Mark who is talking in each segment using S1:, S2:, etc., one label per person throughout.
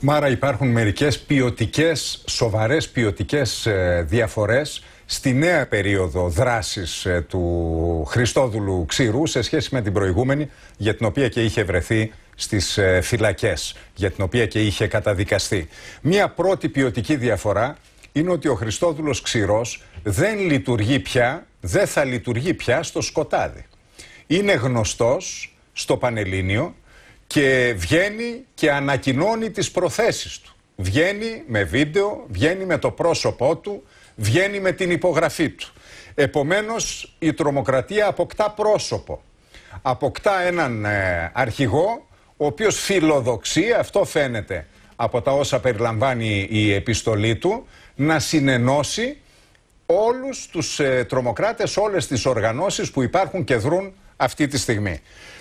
S1: Μάρα υπάρχουν μερικές ποιοτικές, σοβαρές ποιοτικές ε, διαφορές στη νέα περίοδο δράσης ε, του Χριστόδουλου Ξηρού σε σχέση με την προηγούμενη για την οποία και είχε βρεθεί στις ε, φυλακές, για την οποία και είχε καταδικαστεί. Μία πρώτη ποιοτική διαφορά είναι ότι ο Χριστόδουλος Ξηρός δεν λειτουργεί πια, δεν θα λειτουργεί πια στο σκοτάδι. Είναι γνωστός στο Πανελλήνιο και βγαίνει και ανακοινώνει τις προθέσεις του. Βγαίνει με βίντεο, βγαίνει με το πρόσωπό του, βγαίνει με την υπογραφή του. Επομένως η τρομοκρατία αποκτά πρόσωπο. Αποκτά έναν ε, αρχηγό ο οποίος φιλοδοξεί, αυτό φαίνεται από τα όσα περιλαμβάνει η επιστολή του, να συνενώσει όλους τους ε, τρομοκράτες, όλες τις οργανώσεις που υπάρχουν και δρούν αυτή τη στιγμή.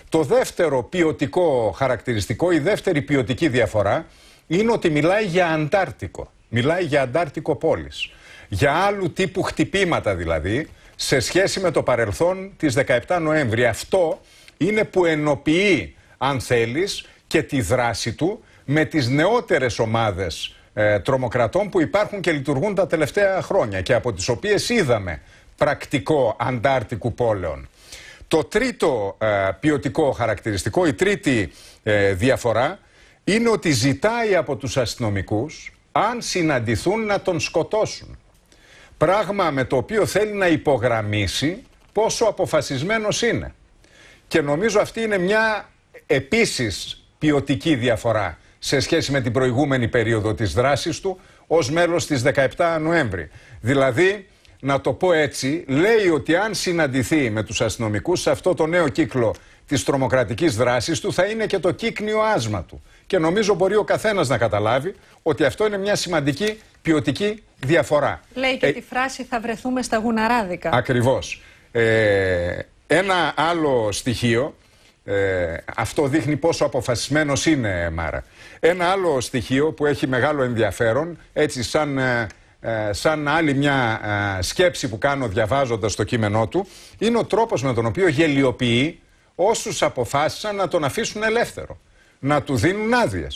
S1: Το δεύτερο ποιοτικό χαρακτηριστικό, η δεύτερη ποιοτική διαφορά είναι ότι μιλάει για Αντάρτικο. Μιλάει για Αντάρτικο πόλης. Για άλλου τύπου χτυπήματα δηλαδή, σε σχέση με το παρελθόν της 17 Νοέμβρη. Αυτό είναι που ενοποιεί, αν θέλεις, και τη δράση του με τις νεότερες ομάδες ε, τρομοκρατών που υπάρχουν και λειτουργούν τα τελευταία χρόνια και από τις οποίες είδαμε πρακτικό αντάρτικου πόλεων. Το τρίτο ε, ποιοτικό χαρακτηριστικό, η τρίτη ε, διαφορά, είναι ότι ζητάει από τους αστυνομικούς, αν συναντηθούν, να τον σκοτώσουν. Πράγμα με το οποίο θέλει να υπογραμμίσει πόσο αποφασισμένος είναι. Και νομίζω αυτή είναι μια επίσης ποιοτική διαφορά σε σχέση με την προηγούμενη περίοδο της δράσης του ως μέλος της 17 Νοέμβρη. Δηλαδή να το πω έτσι, λέει ότι αν συναντηθεί με τους αστυνομικούς σε αυτό το νέο κύκλο της τρομοκρατικής δράσης του θα είναι και το κύκνιο άσμα του. Και νομίζω μπορεί ο καθένας να καταλάβει ότι αυτό είναι μια σημαντική ποιοτική διαφορά. Λέει και ε, τη φράση θα βρεθούμε στα γουναράδικα. Ακριβώς. Ε, ένα άλλο στοιχείο, ε, αυτό δείχνει πόσο αποφασισμένος είναι Μάρα. Ένα άλλο στοιχείο που έχει μεγάλο ενδιαφέρον, έτσι σαν ε, σαν άλλη μια ε, σκέψη που κάνω διαβάζοντας το κείμενό του, είναι ο τρόπος με τον οποίο γελιοποιεί όσους αποφάσισαν να τον αφήσουν ελεύθερο, να του δίνουν άδειες.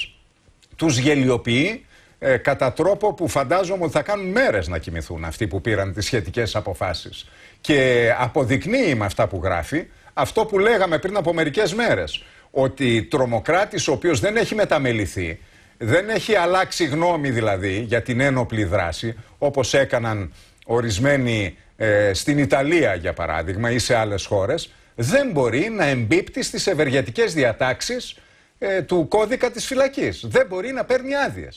S1: Τους γελιοποιεί ε, κατά τρόπο που φαντάζομαι ότι θα κάνουν μέρες να κοιμηθούν αυτοί που πήραν τις σχετικές αποφάσεις. Και αποδεικνύει με αυτά που γράφει αυτό που λέγαμε πριν από μερικές μέρες, ότι τρομοκράτης ο οποίος δεν έχει μεταμεληθεί, δεν έχει αλλάξει γνώμη δηλαδή για την ένοπλη δράση όπως έκαναν ορισμένοι ε, στην Ιταλία για παράδειγμα ή σε άλλες χώρες δεν μπορεί να εμπίπτει στις ευεργετικές διατάξεις ε, του κώδικα της φυλακής. Δεν μπορεί να παίρνει άδειες.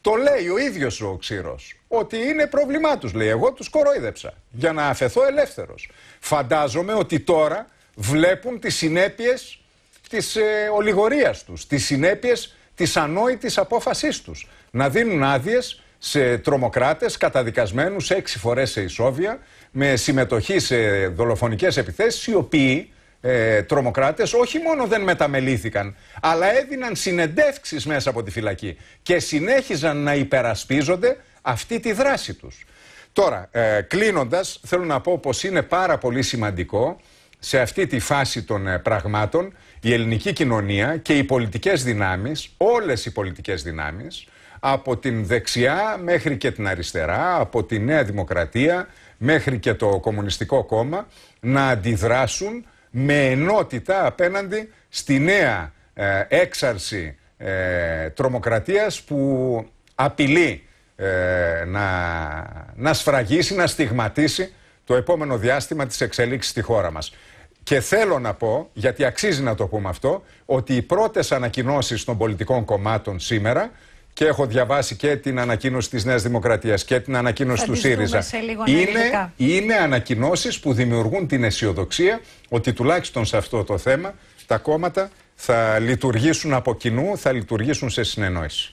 S1: Το λέει ο ίδιος ο Ξύρος ότι είναι πρόβλημά τους λέει εγώ τους κορόιδεψα για να αφαιθώ ελεύθερος. Φαντάζομαι ότι τώρα βλέπουν τις συνέπειες της ε, ολιγορίας τους, τις συνέπειες Της ανόητης απόφασής τους. να δίνουν άδειες σε τρομοκράτες καταδικασμένους έξι φορές σε ισόβια με συμμετοχή σε δολοφονικές επιθέσεις οι οποίοι ε, τρομοκράτες όχι μόνο δεν μεταμελήθηκαν αλλά έδιναν συνεντεύξεις μέσα από τη φυλακή και συνέχιζαν να υπερασπίζονται αυτή τη δράση τους. Τώρα, ε, κλείνοντας, θέλω να πω πως είναι πάρα πολύ σημαντικό σε αυτή τη φάση των ε, πραγμάτων η ελληνική κοινωνία και οι πολιτικές δυνάμεις, όλες οι πολιτικές δυνάμεις, από την δεξιά μέχρι και την αριστερά, από τη Νέα Δημοκρατία μέχρι και το Κομμουνιστικό Κόμμα, να αντιδράσουν με ενότητα απέναντι στη νέα ε, έξαρση ε, τρομοκρατίας που απειλεί να, να σφραγίσει, να στιγματίσει το επόμενο διάστημα της εξελίξης στη χώρα μας. Και θέλω να πω, γιατί αξίζει να το πούμε αυτό, ότι οι πρώτες ανακοινώσεις των πολιτικών κομμάτων σήμερα και έχω διαβάσει και την ανακοίνωση της Νέας Δημοκρατίας και την ανακοίνωση του ΣΥΡΙΖΑ. είναι, είναι ανακοινώσεις που δημιουργούν την αισιοδοξία ότι τουλάχιστον σε αυτό το θέμα τα κόμματα θα λειτουργήσουν από κοινού, θα λειτουργήσουν σε συνεννόηση.